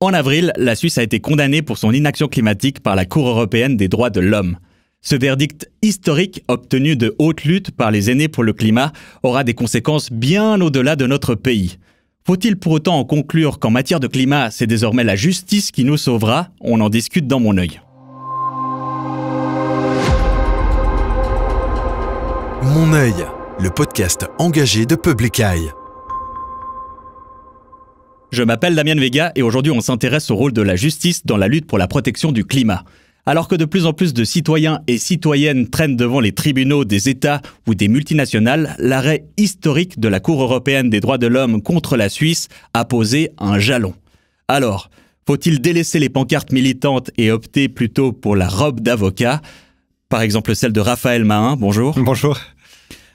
En avril, la Suisse a été condamnée pour son inaction climatique par la Cour européenne des droits de l'homme. Ce verdict historique, obtenu de haute lutte par les aînés pour le climat, aura des conséquences bien au-delà de notre pays. Faut-il pour autant en conclure qu'en matière de climat, c'est désormais la justice qui nous sauvera On en discute dans mon œil. Mon œil, le podcast engagé de Public Eye. Je m'appelle Damien Vega et aujourd'hui on s'intéresse au rôle de la justice dans la lutte pour la protection du climat. Alors que de plus en plus de citoyens et citoyennes traînent devant les tribunaux des États ou des multinationales, l'arrêt historique de la Cour européenne des droits de l'homme contre la Suisse a posé un jalon. Alors, faut-il délaisser les pancartes militantes et opter plutôt pour la robe d'avocat Par exemple celle de Raphaël Mahin, bonjour. Bonjour.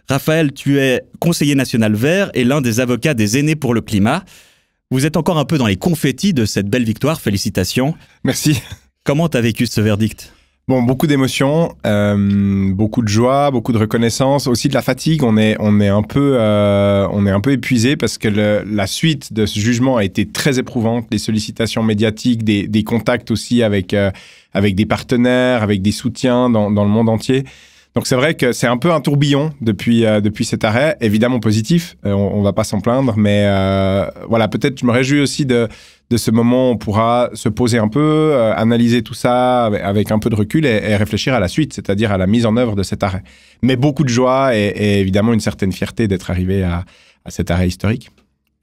Raphaël, tu es conseiller national vert et l'un des avocats des aînés pour le climat. Vous êtes encore un peu dans les confettis de cette belle victoire. Félicitations. Merci. Comment tu as vécu ce verdict Bon, beaucoup d'émotions, euh, beaucoup de joie, beaucoup de reconnaissance, aussi de la fatigue. On est, on est un peu, euh, on est un peu épuisé parce que la suite de ce jugement a été très éprouvante. Les sollicitations médiatiques, des, contacts aussi avec, euh, avec des partenaires, avec des soutiens dans, dans le monde entier. Donc c'est vrai que c'est un peu un tourbillon depuis, euh, depuis cet arrêt, évidemment positif, euh, on, va pas s'en plaindre, mais euh, voilà, peut-être je me réjouis aussi de, de ce moment où on pourra se poser un peu, analyser tout ça avec, un peu de recul et, réfléchir à la suite, c'est-à-dire à la mise en œuvre de cet arrêt. Mais beaucoup de joie et, et évidemment une certaine fierté d'être arrivé à, à cet arrêt historique.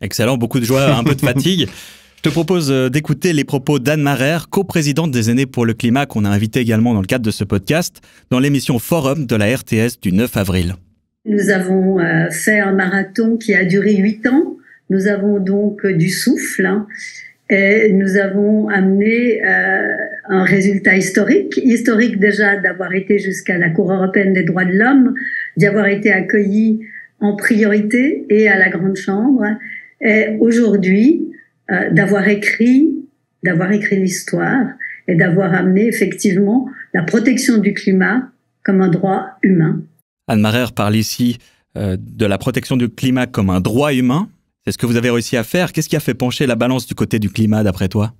Excellent, beaucoup de joie, un peu de fatigue. Je te propose euh, d'écouter les propos d'Anne Marère, coprésidente des Aînés pour le Climat, qu'on a invité également dans le cadre de ce podcast, dans l'émission Forum de la RTS du 9 avril. Nous avons euh, fait un marathon qui a duré huit ans. Nous avons donc euh, du souffle. Hein. et nous avons amené un résultat historique. Historique déjà d'avoir été jusqu'à la Cour européenne des droits de l'homme, d'y avoir été accueilli en priorité et à la Grande Chambre. Et aujourd'hui, euh, d'avoir écrit, d'avoir écrit l'histoire et d'avoir amené effectivement la protection du climat comme un droit humain. Anne Marère parle ici euh, de la protection du climat comme un droit humain. C'est ce que vous avez réussi à faire. Qu'est-ce qui a fait pencher la balance du côté du climat, d'après toi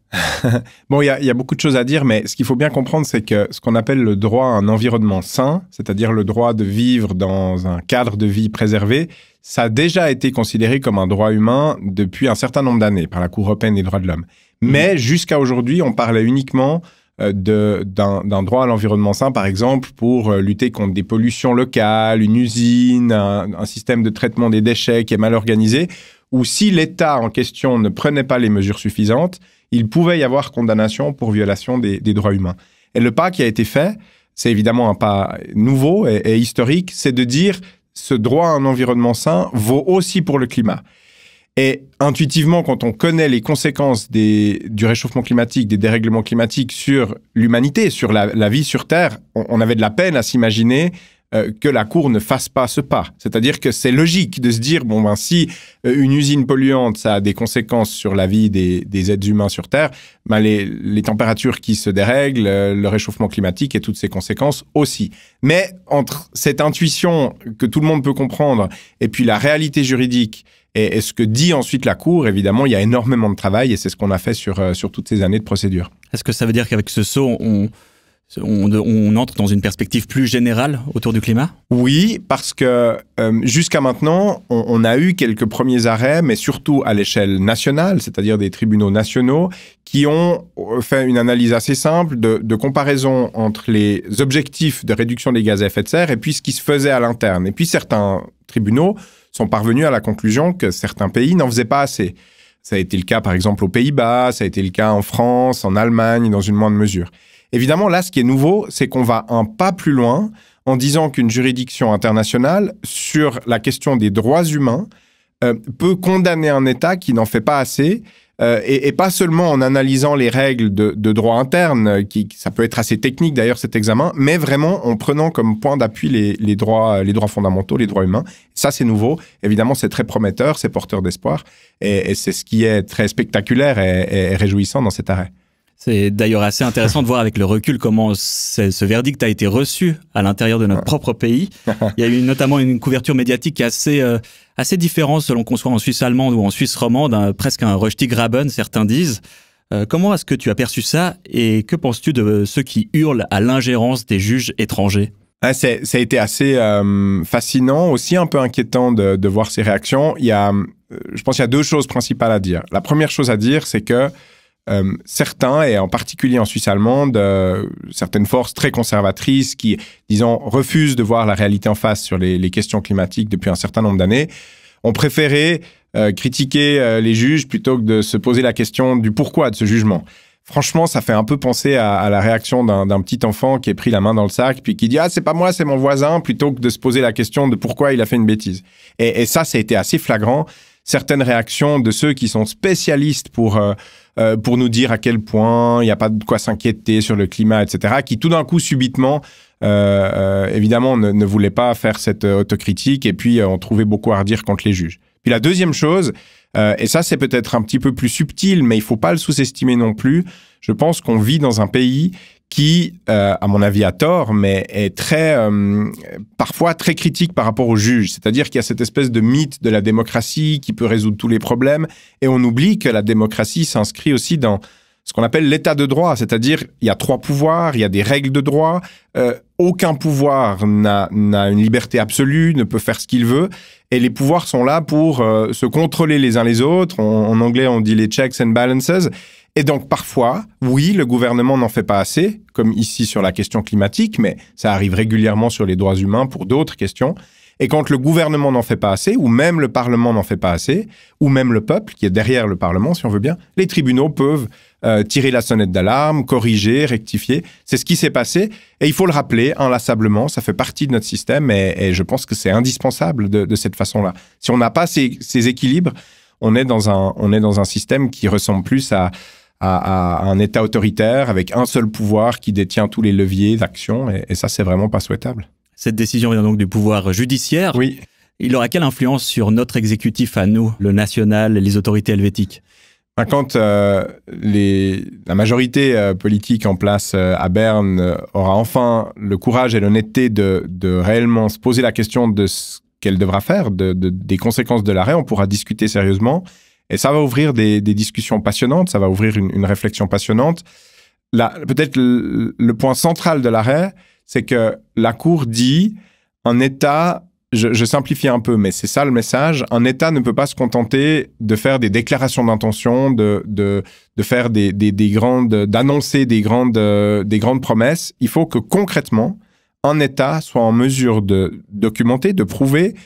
Bon, il y, y, a beaucoup de choses à dire, mais ce qu'il faut bien comprendre, c'est que ce qu'on appelle le droit à un environnement sain, c'est-à-dire le droit de vivre dans un cadre de vie préservé, ça a déjà été considéré comme un droit humain depuis un certain nombre d'années par la Cour européenne des droits de l'homme. Mm. Mais jusqu'à aujourd'hui, on parlait uniquement euh, d'un droit à l'environnement sain, par exemple, pour euh, lutter contre des pollutions locales, une usine, un, système de traitement des déchets qui est mal organisé, ou si l'État en question ne prenait pas les mesures suffisantes, il pouvait y avoir condamnation pour violation des, droits humains. Et le pas qui a été fait, c'est évidemment un pas nouveau et historique, c'est de dire ce droit à un environnement sain vaut aussi pour le climat. Et intuitivement, quand on connaît les conséquences du réchauffement climatique, des dérèglements climatiques sur l'humanité, sur la, vie sur Terre, on, avait de la peine à s'imaginer euh, que la Cour ne fasse pas ce pas. C'est-à-dire que c'est logique de se dire, bon ben si euh, une usine polluante, ça a des conséquences sur la vie des, êtres humains sur Terre, ben les, températures qui se dérèglent, euh, le réchauffement climatique et toutes ces conséquences aussi. Mais entre cette intuition que tout le monde peut comprendre et puis la réalité juridique, et, ce que dit ensuite la Cour, évidemment, il y a énormément de travail et c'est ce qu'on a fait sur, sur toutes ces années de procédure. Est-ce que ça veut dire qu'avec ce saut, on, on, entre dans une perspective plus générale autour du climat Oui, parce que euh, jusqu'à maintenant, on, a eu quelques premiers arrêts, mais surtout à l'échelle nationale, c'est-à-dire des tribunaux nationaux, qui ont euh, fait une analyse assez simple de, de, comparaison entre les objectifs de réduction des gaz à effet de serre et puis ce qui se faisait à l'interne. Et puis certains tribunaux sont parvenus à la conclusion que certains pays n'en faisaient pas assez. Ça a été le cas par exemple aux Pays-Bas, ça a été le cas en France, en Allemagne, dans une moindre mesure. Évidemment, là, ce qui est nouveau, c'est qu'on va un pas plus loin en disant qu'une juridiction internationale, sur la question des droits humains, euh, peut condamner un État qui n'en fait pas assez, euh, et, pas seulement en analysant les règles de, droit interne, euh, qui ça peut être assez technique d'ailleurs cet examen, mais vraiment en prenant comme point d'appui les, droits, fondamentaux, les droits humains. Ça c'est nouveau, évidemment c'est très prometteur, c'est porteur d'espoir, et, c'est ce qui est très spectaculaire et réjouissant dans cet arrêt. C'est d'ailleurs assez intéressant de voir avec le recul comment ce verdict a été reçu à l'intérieur de notre propre pays. Il y a eu notamment une couverture médiatique assez euh, assez différente selon qu'on soit en Suisse allemande ou en Suisse romande, hein, presque un Rustig-Graben, certains disent. Euh, comment est-ce que tu as perçu ça et que penses-tu de ceux qui hurlent à l'ingérence des juges étrangers ah, Ça a été assez euh, fascinant, aussi un peu inquiétant de, voir ces réactions. Il y a, je pense qu'il y a deux choses principales à dire. La première chose à dire, c'est que euh, certains, et en particulier en Suisse allemande, euh, certaines forces très conservatrices qui, disons, refusent de voir la réalité en face sur les, questions climatiques depuis un certain nombre d'années, ont préféré euh, critiquer les juges plutôt que de se poser la question du pourquoi de ce jugement. Franchement, ça fait un peu penser à, la réaction d'un petit enfant qui a pris la main dans le sac, puis qui dit ⁇ Ah, c'est pas moi, c'est mon voisin ⁇ plutôt que de se poser la question de pourquoi il a fait une bêtise. Et, et ça, ça a été assez flagrant certaines réactions de ceux qui sont spécialistes pour, euh, euh, pour nous dire à quel point il n'y a pas de quoi s'inquiéter sur le climat, etc., qui tout d'un coup, subitement, euh, évidemment, ne, voulaient pas faire cette autocritique et puis on trouvait beaucoup à redire contre les juges. Puis la deuxième chose, et ça c'est peut-être un petit peu plus subtil, mais il faut pas le sous-estimer non plus, je pense qu'on vit dans un pays qui, euh, à mon avis a tort, mais est très, euh, parfois très critique par rapport aux juges. C'est-à-dire qu'il y a cette espèce de mythe de la démocratie qui peut résoudre tous les problèmes, et on oublie que la démocratie s'inscrit aussi dans ce qu'on appelle l'état de droit, c'est-à-dire il y a trois pouvoirs, il y a des règles de droit, euh, aucun pouvoir n'a une liberté absolue, ne peut faire ce qu'il veut, et les pouvoirs sont là pour euh, se contrôler les uns les autres, en anglais on dit les checks and balances, et donc parfois, oui, le gouvernement n'en fait pas assez, comme ici sur la question climatique, mais ça arrive régulièrement sur les droits humains pour d'autres questions. Et quand le gouvernement n'en fait pas assez, ou même le Parlement n'en fait pas assez, ou même le peuple qui est derrière le Parlement, si on veut bien, les tribunaux peuvent euh, tirer la sonnette d'alarme, corriger, rectifier. C'est ce qui s'est passé. Et il faut le rappeler inlassablement, ça fait partie de notre système et, je pense que c'est indispensable de, cette façon-là. Si on n'a pas ces, ces équilibres, on est, dans un, on est dans un système qui ressemble plus à, à, un État autoritaire avec un seul pouvoir qui détient tous les leviers d'action, et, et, ça, c'est vraiment pas souhaitable. Cette décision vient donc du pouvoir judiciaire. Oui. Il aura quelle influence sur notre exécutif à nous, le national, les autorités helvétiques ben, quand euh, les, la majorité euh, politique en place euh, à Berne aura enfin le courage et l'honnêteté de, réellement se poser la question de ce qu'elle devra faire, des conséquences de l'arrêt, on pourra discuter sérieusement. Et ça va ouvrir des, discussions passionnantes, ça va ouvrir une, réflexion passionnante. Peut-être le, point central de l'arrêt, c'est que la Cour dit un État, je, simplifie un peu, mais c'est ça le message, un État ne peut pas se contenter de faire des déclarations d'intention, de, de, faire des, grandes, d'annoncer des grandes, des grandes promesses. Il faut que concrètement, un État soit en mesure de documenter, de prouver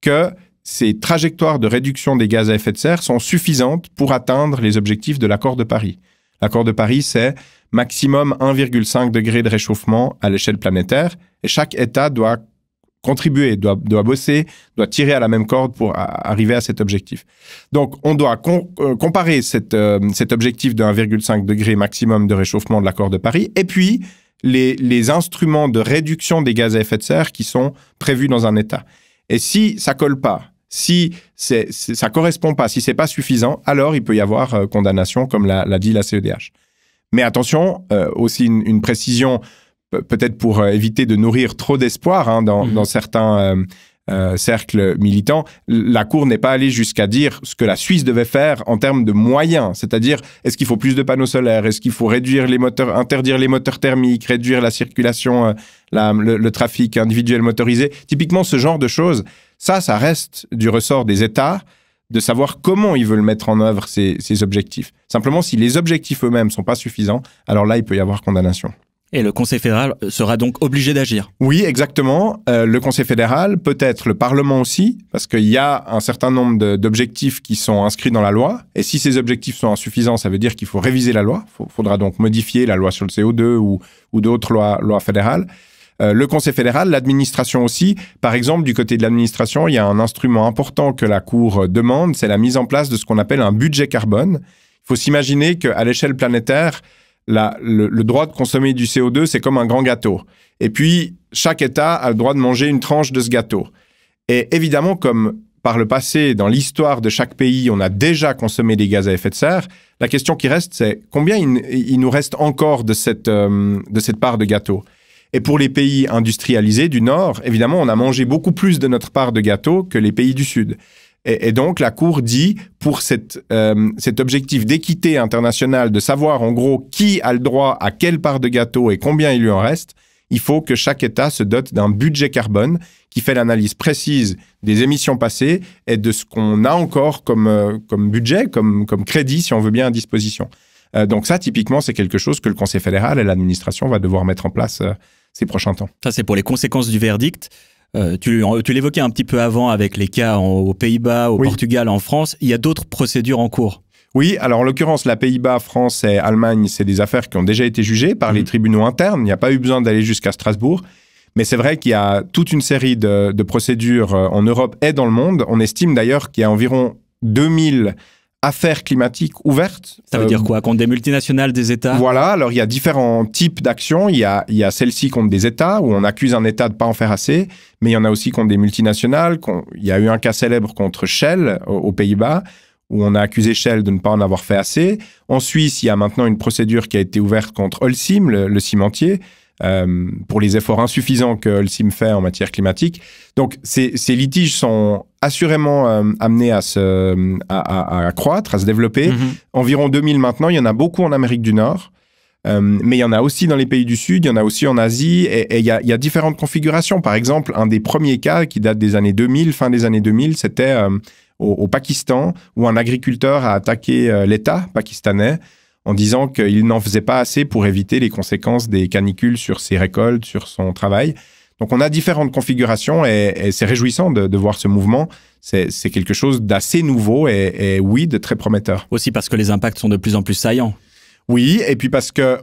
que ces trajectoires de réduction des gaz à effet de serre sont suffisantes pour atteindre les objectifs de l'accord de Paris. L'accord de Paris, c'est maximum 1,5 degré de réchauffement à l'échelle planétaire, et chaque État doit contribuer, doit, doit, bosser, doit tirer à la même corde pour arriver à cet objectif. Donc, on doit euh, comparer euh, cet objectif de 1,5 degré maximum de réchauffement de l'accord de Paris et puis les, les, instruments de réduction des gaz à effet de serre qui sont prévus dans un État. Et si ça colle pas, si ça ne ça correspond pas, si c'est pas suffisant, alors il peut y avoir euh, condamnation, comme l'a, dit la CEDH. Mais attention, euh, aussi une, précision, peut-être pour euh, éviter de nourrir trop d'espoir hein, mmh. dans, certains euh, cercle militant. la Cour n'est pas allée jusqu'à dire ce que la Suisse devait faire en termes de moyens, c'est-à-dire est-ce qu'il faut plus de panneaux solaires, est-ce qu'il faut réduire les moteurs, interdire les moteurs thermiques, réduire la circulation, euh, le, trafic individuel motorisé, typiquement ce genre de choses. Ça, ça reste du ressort des États de savoir comment ils veulent mettre en œuvre ces, ces objectifs. Simplement, si les objectifs eux-mêmes sont pas suffisants, alors là, il peut y avoir condamnation. Et le Conseil fédéral sera donc obligé d'agir. Oui, exactement. Euh, le Conseil fédéral, peut-être le Parlement aussi, parce qu'il y a un certain nombre d'objectifs qui sont inscrits dans la loi. Et si ces objectifs sont insuffisants, ça veut dire qu'il faut réviser la loi. Il faudra donc modifier la loi sur le CO2 ou, d'autres lois, fédérales. Euh, le Conseil fédéral, l'administration aussi. Par exemple, du côté de l'administration, il y a un instrument important que la Cour demande, c'est la mise en place de ce qu'on appelle un budget carbone. Il faut s'imaginer qu'à l'échelle planétaire, le, droit de consommer du CO2, c'est comme un grand gâteau. Et puis, chaque État a le droit de manger une tranche de ce gâteau. Et évidemment, comme par le passé, dans l'histoire de chaque pays, on a déjà consommé des gaz à effet de serre, la question qui reste, c'est combien il, nous reste encore de cette, euh, de cette part de gâteau et pour les pays industrialisés du Nord, évidemment, on a mangé beaucoup plus de notre part de gâteau que les pays du Sud. Et, donc, la Cour dit, pour euh, cet objectif d'équité internationale, de savoir en gros qui a le droit à quelle part de gâteau et combien il lui en reste, il faut que chaque État se dote d'un budget carbone qui fait l'analyse précise des émissions passées et de ce qu'on a encore comme, euh, budget, comme, crédit, si on veut bien, à disposition. Euh, donc ça, typiquement, c'est quelque chose que le Conseil fédéral et l'administration va devoir mettre en place ces prochains temps. Ça, c'est pour les conséquences du verdict. Euh, tu, l'évoquais un petit peu avant avec les cas aux Pays-Bas, au Portugal, en France. Il y a d'autres procédures en cours. Oui, alors en l'occurrence, la Pays-Bas, France et Allemagne, c'est des affaires qui ont déjà été jugées par mm. les tribunaux internes. Il n'y a pas eu besoin d'aller jusqu'à Strasbourg. Mais c'est vrai qu'il y a toute une série de, de, procédures euh, en Europe et dans le monde. On estime d'ailleurs qu'il y a environ 2000 affaires climatiques ouvertes. Ça veut dire euh, quoi Contre des multinationales, des États Voilà, alors il y a différents types d'actions. Il y a, il y a celle-ci contre des États, où on accuse un État de ne pas en faire assez, mais il y en a aussi contre des multinationales. Il y a eu un cas célèbre contre Shell aux, Pays-Bas, où on a accusé Shell de ne pas en avoir fait assez. En Suisse, il y a maintenant une procédure qui a été ouverte contre Holcim, le, cimentier, euh, pour les efforts insuffisants que Holcim fait en matière climatique. Donc ces, ces litiges sont assurément euh, amené à, se, à, à, croître, à se développer. Mhm. Environ 2000 maintenant, il y en a beaucoup en Amérique du Nord. Euh, mais il y en a aussi dans les pays du Sud, il y en a aussi en Asie, et il y, a, différentes configurations. Par exemple, un des premiers cas qui date des années 2000, fin des années 2000, c'était euh, au, Pakistan, où un agriculteur a attaqué l'État pakistanais en disant qu'il n'en faisait pas assez pour éviter les conséquences des canicules sur ses récoltes, sur son travail. Donc on a différentes configurations et, c'est réjouissant de, voir ce mouvement. C'est quelque chose d'assez nouveau et, oui, de très prometteur. Aussi parce que les impacts sont de plus en plus saillants. Oui, et puis parce que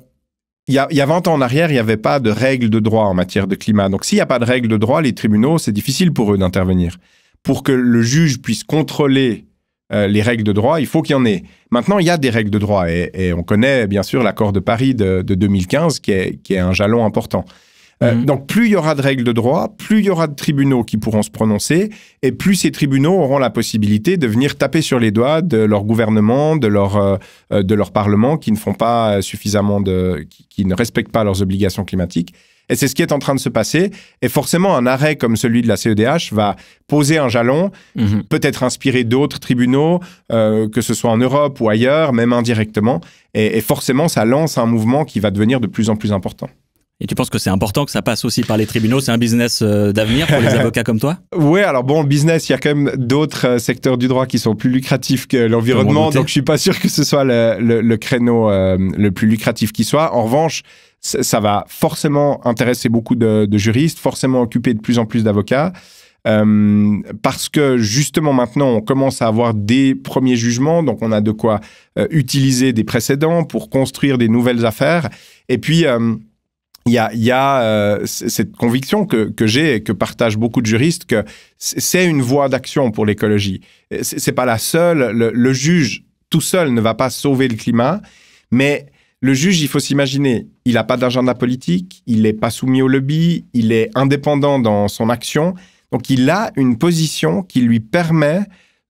il y, a, il 20 ans en arrière, il n'y avait pas de règles de droit en matière de climat. Donc s'il n'y a pas de règles de droit, les tribunaux, c'est difficile pour eux d'intervenir. Pour que le juge puisse contrôler euh, les règles de droit, il faut qu'il y en ait. Maintenant, il y a des règles de droit et, on connaît bien sûr l'accord de Paris de, 2015 qui qui est, un jalon important. Euh, mhm. Donc plus il y aura de règles de droit, plus il y aura de tribunaux qui pourront se prononcer, et plus ces tribunaux auront la possibilité de venir taper sur les doigts de leur gouvernement, de leur, euh, euh, de leur parlement, qui ne font pas suffisamment de... Qui, ne respectent pas leurs obligations climatiques. Et c'est ce qui est en train de se passer. Et forcément, un arrêt comme celui de la CEDH va poser un jalon, mhm. peut-être inspirer d'autres tribunaux, que ce soit en Europe ou ailleurs, même indirectement. et forcément, ça lance un mouvement qui va devenir de plus en plus important. Et tu penses que c'est important que ça passe aussi par les tribunaux C'est un business euh, d'avenir pour les avocats comme toi Oui, alors bon, business, il y a quand même d'autres euh, secteurs du droit qui sont plus lucratifs que l'environnement, donc je suis pas sûr que ce soit le, créneau euh, le plus lucratif qui soit. En revanche, ça, va forcément intéresser beaucoup de, juristes, forcément occuper de plus en plus d'avocats. parce que justement maintenant, on commence à avoir des premiers jugements, donc on a de quoi utiliser des précédents pour construire des nouvelles affaires. Et puis, il y a, euh, cette conviction que, que j'ai et que partagent beaucoup de juristes que c'est une voie d'action pour l'écologie. C'est pas la seule. Le, juge tout seul ne va pas sauver le climat, mais le juge, il faut s'imaginer, il n'a pas d'agenda politique, il n'est pas soumis au lobby, il est indépendant dans son action. Donc il a une position qui lui permet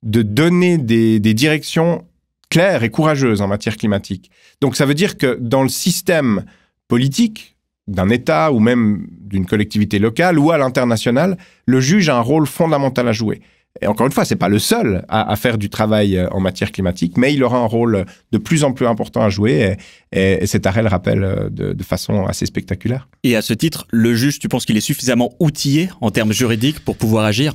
de donner des, des directions claires et courageuses en matière climatique. Donc ça veut dire que dans le système politique, d'un État ou même d'une collectivité locale ou à l'international, le juge a un rôle fondamental à jouer. Et encore une fois, ce n'est pas le seul à, faire du travail euh, en matière climatique, mais il aura un rôle de plus en plus important à jouer et, cet arrêt le rappelle euh, de, façon assez spectaculaire. Et à ce titre, le juge, tu penses qu'il est suffisamment outillé en termes juridiques pour pouvoir agir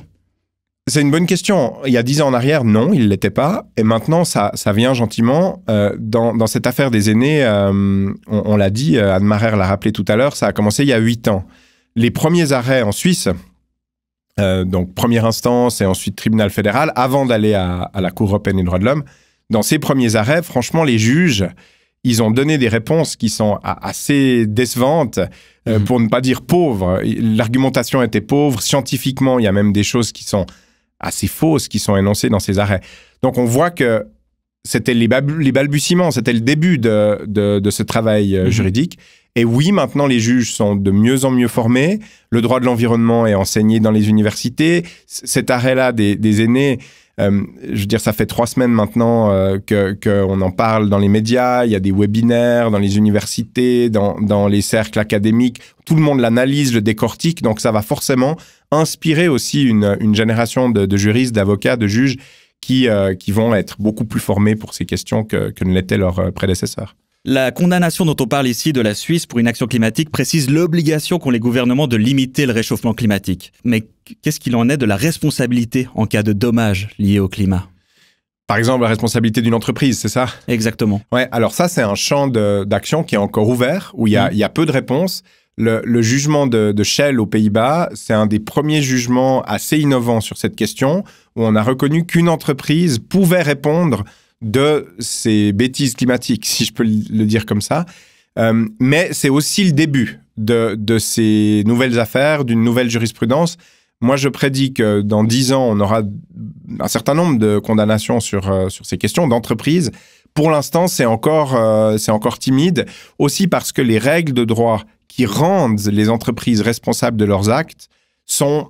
c'est une bonne question. Il y a dix ans en arrière, non, il ne l'était pas. Et maintenant, ça, ça vient gentiment. Euh, dans, cette affaire des aînés, euh, on, l'a dit, euh, Anne Marère l'a rappelé tout à l'heure, ça a commencé il y a huit ans. Les premiers arrêts en Suisse, donc première instance et ensuite tribunal fédéral, avant d'aller à, la Cour européenne des droits de l'homme, dans ces premiers arrêts, franchement, les juges, ils ont donné des réponses qui sont assez décevantes, mmh. pour ne pas dire pauvres. L'argumentation était pauvre. Scientifiquement, il y a même des choses qui sont assez fausses qui sont énoncées dans ces arrêts. Donc on voit que c'était les, balbutiements, c'était le début de, ce travail euh, mhm. juridique. Et oui, maintenant, les juges sont de mieux en mieux formés. Le droit de l'environnement est enseigné dans les universités. cet arrêt-là des, des, aînés, euh, je veux dire, ça fait trois semaines maintenant euh, que qu'on en parle dans les médias, il y a des webinaires, dans les universités, dans, dans les cercles académiques. Tout le monde l'analyse, le décortique, donc ça va forcément inspirer aussi une, une génération de, juristes, d'avocats, de juges qui, euh, qui vont être beaucoup plus formés pour ces questions que, que ne l'étaient leurs prédécesseurs. La condamnation dont on parle ici de la Suisse pour une action climatique précise l'obligation qu'ont les gouvernements de limiter le réchauffement climatique. Mais qu'est-ce qu'il en est de la responsabilité en cas de dommages liés au climat par exemple, la responsabilité d'une entreprise, c'est ça Exactement. Ouais, alors ça, c'est un champ d'action qui est encore ouvert, où il y, a, mm. peu de réponses. Le, jugement de, de, Shell aux Pays-Bas, c'est un des premiers jugements assez innovants sur cette question, où on a reconnu qu'une entreprise pouvait répondre de ces bêtises climatiques, si je peux le dire comme ça. Euh, mais c'est aussi le début de, ces nouvelles affaires, d'une nouvelle jurisprudence. Moi, je prédis que dans dix ans, on aura un certain nombre de condamnations sur, euh, sur ces questions d'entreprise. Pour l'instant, c'est encore, euh, c'est encore timide, aussi parce que les règles de droit qui rendent les entreprises responsables de leurs actes sont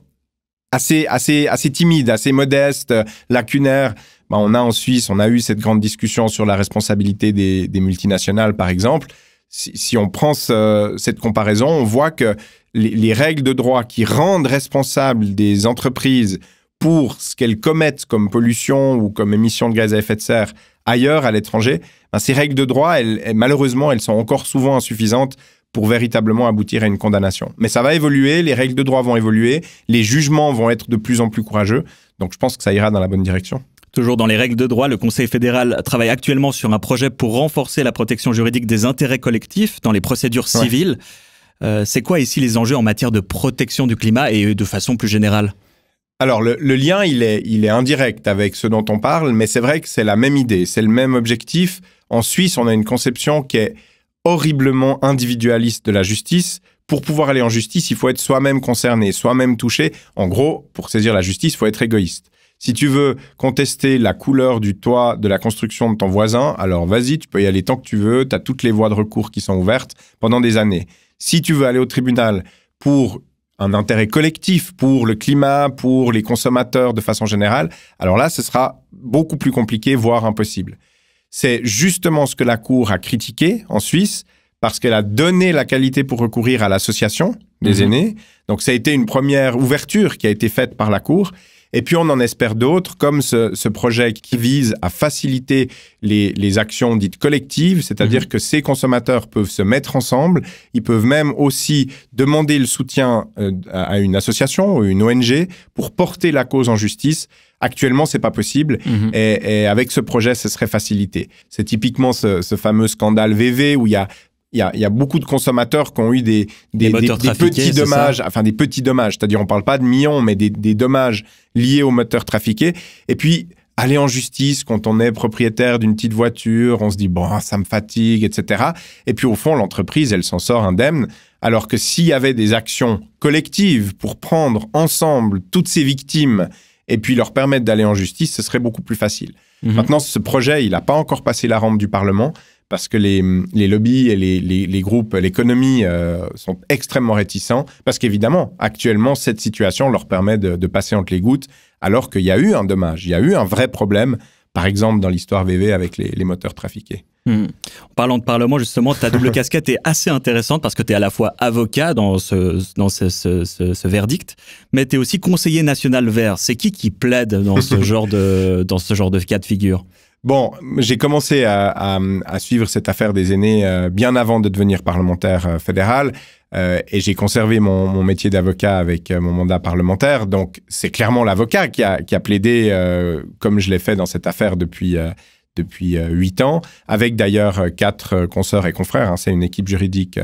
assez, assez, assez timide, assez modeste, euh, lacunaire. Bah, on a en Suisse, on a eu cette grande discussion sur la responsabilité des, multinationales, par exemple. Si, on prend cette comparaison, on voit que les, règles de droit qui rendent responsables des entreprises pour ce qu'elles commettent comme pollution ou comme émission de gaz à effet de serre ailleurs, à l'étranger, bah, ces règles de droit, malheureusement, elles sont encore souvent insuffisantes pour véritablement aboutir à une condamnation. Mais ça va évoluer, les règles de droit vont évoluer, les jugements vont être de plus en plus courageux. Donc je pense que ça ira dans la bonne direction. Toujours dans les règles de droit, le Conseil fédéral travaille actuellement sur un projet pour renforcer la protection juridique des intérêts collectifs dans les procédures civiles. Euh, c'est quoi ici les enjeux en matière de protection du climat et euh, de façon plus générale alors le, lien, il est, il est indirect avec ce dont on parle, mais c'est vrai que c'est la même idée, c'est le même objectif. En Suisse, on a une conception qui est horriblement individualiste de la justice. Pour pouvoir aller en justice, il faut être soi-même concerné, soi-même touché. En gros, pour saisir la justice, il faut être égoïste. Si tu veux contester la couleur du toit de la construction de ton voisin, alors vas-y, tu peux y aller tant que tu veux, tu as toutes les voies de recours qui sont ouvertes pendant des années. Si tu veux aller au tribunal pour un intérêt collectif pour le climat, pour les consommateurs de façon générale, alors là, ce sera beaucoup plus compliqué, voire impossible. C'est justement ce que la Cour a critiqué en Suisse, parce qu'elle a donné la qualité pour recourir à l'association des mhm. aînés. Donc ça a été une première ouverture qui a été faite par la Cour. Et puis on en espère d'autres, comme ce, projet qui vise à faciliter les, actions dites collectives, c'est-à-dire mhm. que ces consommateurs peuvent se mettre ensemble, ils peuvent même aussi demander le soutien euh, à une association ou une ONG pour porter la cause en justice. Actuellement, c'est pas possible. Mhm. Et, avec ce projet, ce serait facilité. C'est typiquement ce, fameux scandale VV où il y a beaucoup de consommateurs qui ont eu des, petits dommages, enfin des petits dommages, c'est-à-dire on parle pas de millions, mais des, des dommages liés aux moteurs trafiqués. Et puis, aller en justice quand on est propriétaire d'une petite voiture, on se dit bon, ça me fatigue, etc. Et puis au fond, l'entreprise, elle s'en sort indemne. Alors que s'il y avait des actions collectives pour prendre ensemble toutes ces victimes et puis leur permettre d'aller en justice, ce serait beaucoup plus facile. Mhm. Maintenant, ce projet, il n'a pas encore passé la rampe du Parlement parce que les, les lobbies et les, les, groupes, l'économie euh, sont extrêmement réticents, parce qu'évidemment, actuellement, cette situation leur permet de, de passer entre les gouttes, alors qu'il y a eu un dommage, il y a eu un vrai problème, par exemple dans l'histoire VV avec les moteurs trafiqués. Hmm. En parlant de Parlement, justement, ta double casquette est assez intéressante parce que tu es à la fois avocat dans ce, dans ce, verdict, mais tu es aussi conseiller national vert. C'est qui qui plaide dans ce genre de, dans ce genre de cas de figure Bon, j'ai commencé à, suivre cette affaire des aînés euh, bien avant de devenir parlementaire euh, fédéral euh, et j'ai conservé mon, métier d'avocat avec mon mandat parlementaire. Donc, c'est clairement l'avocat qui a, qui a plaidé, comme je l'ai fait dans cette affaire depuis depuis euh, huit ans, avec d'ailleurs euh, quatre euh, consoeurs et confrères. Hein. C'est une équipe juridique,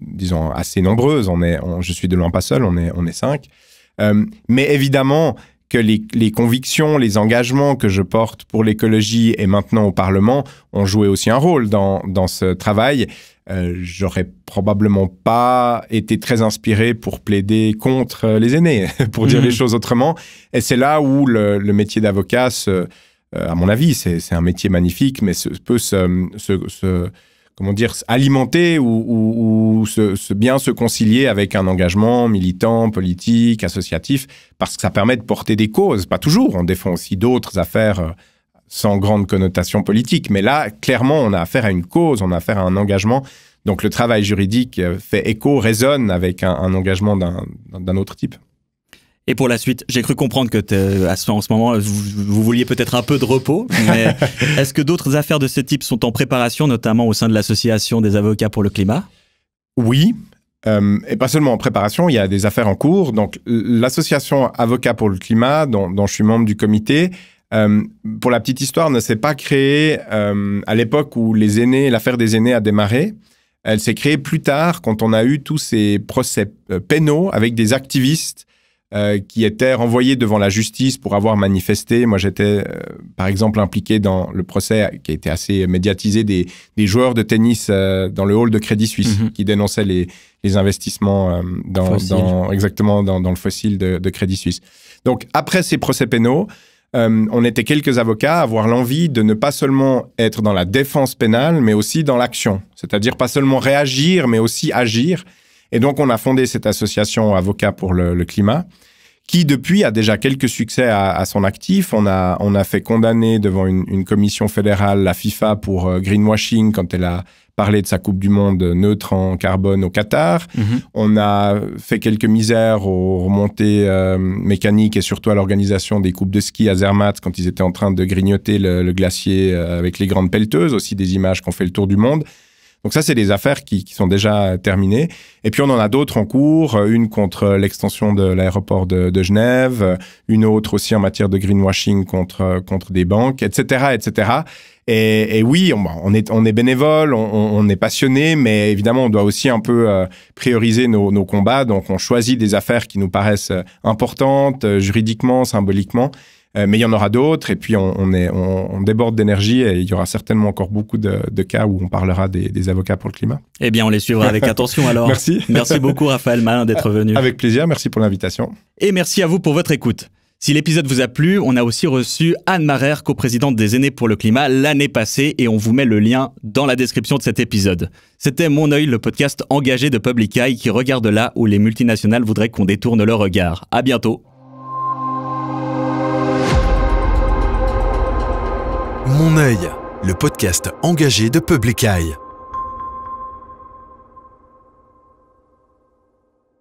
disons, assez nombreuse. On est, je suis de loin pas seul, on est, on est cinq. mais évidemment, que les, convictions, les engagements que je porte pour l'écologie et maintenant au Parlement ont joué aussi un rôle dans, dans ce travail. J'aurais probablement pas été très inspiré pour plaider contre les aînés, pour dire mmh. les choses autrement. Et c'est là où le, le métier d'avocat se, euh, à mon avis, c'est un métier magnifique, mais ce, peut se, comment dire, alimenter ou, bien se concilier avec un engagement militant, politique, associatif, parce que ça permet de porter des causes. Pas toujours, on défend aussi d'autres affaires euh, sans grande connotation politique, mais là, clairement, on a affaire à une cause, on a affaire à un engagement. Donc le travail juridique euh, fait écho, résonne avec un engagement d'un autre type. Et pour la suite, j'ai cru comprendre que en ce moment, vous, vouliez peut-être un peu de repos. Mais est-ce que d'autres affaires de ce type sont en préparation, notamment au sein de l'association des avocats pour le climat Oui. Euh, et pas seulement en préparation, il y a des affaires en cours. Donc, l'association Avocats pour le climat, dont, je suis membre du comité, euh, pour la petite histoire, ne s'est pas créée euh, à l'époque où les aînés, l'affaire des aînés a démarré. Elle s'est créée plus tard, quand on a eu tous ces procès pénaux avec des activistes euh, qui étaient renvoyés devant la justice pour avoir manifesté. Moi, j'étais, euh, par exemple, impliqué dans le procès qui a été assez médiatisé des, joueurs de tennis euh, dans le hall de Crédit Suisse, mhm. qui dénonçaient les, investissements dans, exactement dans, le fossile de, de, Crédit Suisse. Donc, après ces procès pénaux, on était quelques avocats à avoir l'envie de ne pas seulement être dans la défense pénale, mais aussi dans l'action. C'est-à-dire pas seulement réagir, mais aussi agir. Et donc, on a fondé cette association Avocats pour le, climat, qui depuis a déjà quelques succès à, son actif. On a, fait condamner devant une, commission fédérale la FIFA pour euh, greenwashing quand elle a parlé de sa Coupe du Monde neutre en carbone au Qatar. Mhm. On a fait quelques misères aux remontées euh, mécaniques et surtout à l'organisation des coupes de ski à Zermatt quand ils étaient en train de grignoter le, glacier euh, avec les grandes pelleteuses, aussi des images qu'on fait le tour du monde. Donc ça, c'est des affaires qui, sont déjà terminées. Et puis on en a d'autres en cours, euh, une contre l'extension de l'aéroport de, Genève, euh, une autre aussi en matière de greenwashing contre, euh, contre des banques, etc., etc. Et, oui, bah, on, est, on est bénévole, on, est passionné, mais évidemment, on doit aussi un peu prioriser nos, nos combats. Donc on choisit des affaires qui nous paraissent importantes juridiquement, symboliquement. Euh, mais il y en aura d'autres, et puis on, déborde d'énergie, et il y aura certainement encore beaucoup de, cas où on parlera des, avocats pour le climat. Eh bien, on les suivra avec attention alors. merci. Merci beaucoup, Raphaël Malin, d'être venu. Avec plaisir, merci pour l'invitation. Et merci à vous pour votre écoute. Si l'épisode vous a plu, on a aussi reçu Anne Marère, coprésidente des Aînés pour le Climat, l'année passée, et on vous met le lien dans la description de cet épisode. C'était Mon Oeil, le podcast engagé de Public Eye qui regarde là où les multinationales voudraient qu'on détourne leur regard. À bientôt Mon œil, le podcast engagé de Public Eye.